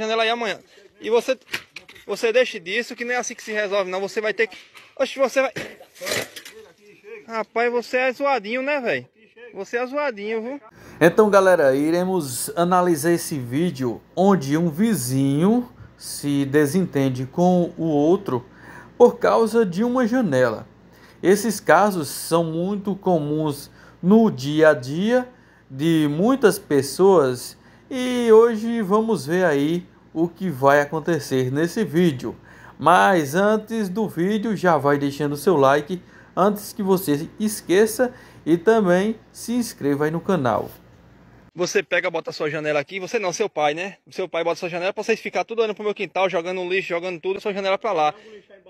janela aí amanhã. E você, você deixe disso, que nem é assim que se resolve, não. Você vai ter que. Oxe, você vai. Rapaz, você é zoadinho, né, velho? Você é zoadinho, viu? Então, galera, iremos analisar esse vídeo onde um vizinho se desentende com o outro por causa de uma janela. Esses casos são muito comuns no dia a dia de muitas pessoas e hoje vamos ver aí o que vai acontecer nesse vídeo. Mas antes do vídeo, já vai deixando seu like antes que você esqueça e também se inscreva aí no canal. Você pega, bota sua janela aqui, você não, seu pai, né? Seu pai bota sua janela para vocês ficar tudo olhando pro meu quintal, jogando lixo, jogando tudo, sua janela para lá.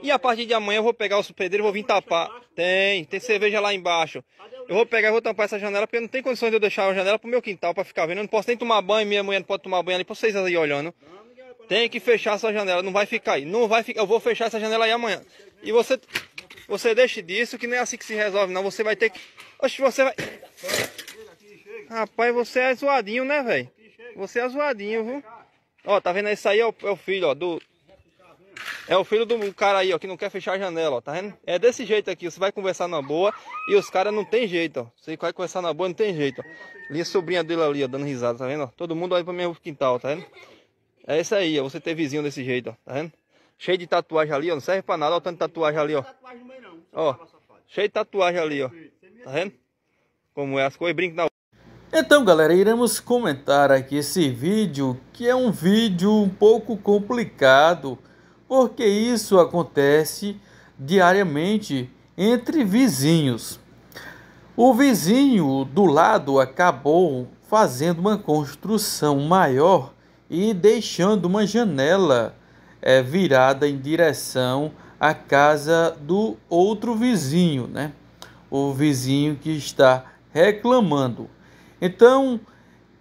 E a partir de amanhã eu vou pegar o os e vou vir tapar. Tem, tem cerveja lá embaixo. Eu vou pegar e vou tampar essa janela, porque não tem condições de eu deixar a janela pro meu quintal pra ficar vendo. Eu não posso nem tomar banho, minha mulher não pode tomar banho ali, pra vocês aí olhando. Tem que fechar essa janela, não vai ficar aí. Não vai ficar, eu vou fechar essa janela aí amanhã. E você, você deixe disso, que não é assim que se resolve, não. Você vai ter que... Oxe, você vai... Rapaz, você é zoadinho, né, velho? Você é zoadinho, viu? Ó, tá vendo? Esse aí é o, é o filho, ó, do, é o filho do cara aí, ó, que não quer fechar a janela, ó, tá vendo? É desse jeito aqui, você vai conversar na boa e os caras não tem jeito, ó. Você vai conversar na boa, não tem jeito, ó. E sobrinha dele ali, ó, dando risada, tá vendo? Todo mundo olha pro meu quintal, tá vendo? É isso aí, ó, você ter vizinho desse jeito, ó, tá vendo? Cheio de tatuagem ali, ó, não serve pra nada, ó, tanto de tatuagem ali, ó. Ó, cheio de tatuagem ali, ó, tá vendo? Como é as coisas, brinca na então, galera, iremos comentar aqui esse vídeo, que é um vídeo um pouco complicado, porque isso acontece diariamente entre vizinhos. O vizinho do lado acabou fazendo uma construção maior e deixando uma janela é, virada em direção à casa do outro vizinho, né? O vizinho que está reclamando. Então,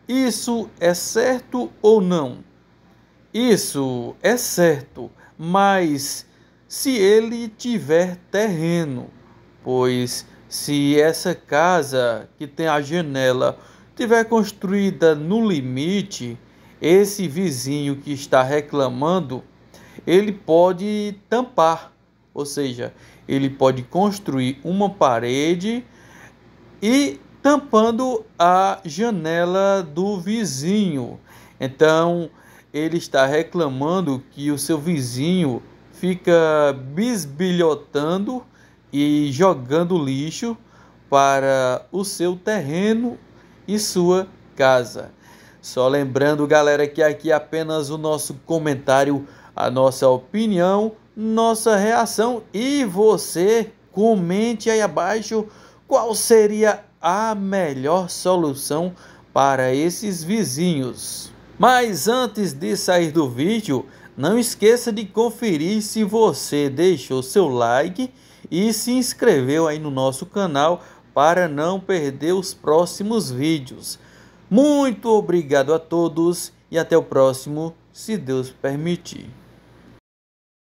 isso é certo ou não? Isso é certo mas se ele tiver terreno, pois se essa casa que tem a janela tiver construída no limite, esse vizinho que está reclamando, ele pode tampar, ou seja, ele pode construir uma parede e tampando a janela do vizinho. Então, ele está reclamando que o seu vizinho fica bisbilhotando e jogando lixo para o seu terreno e sua casa. Só lembrando, galera, que aqui é apenas o nosso comentário, a nossa opinião, nossa reação e você comente aí abaixo qual seria a melhor solução para esses vizinhos. Mas antes de sair do vídeo, não esqueça de conferir se você deixou seu like e se inscreveu aí no nosso canal para não perder os próximos vídeos. Muito obrigado a todos e até o próximo, se Deus permitir.